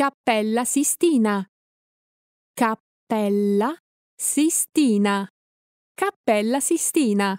Cappella Sistina. Cappella Sistina. Cappella Sistina.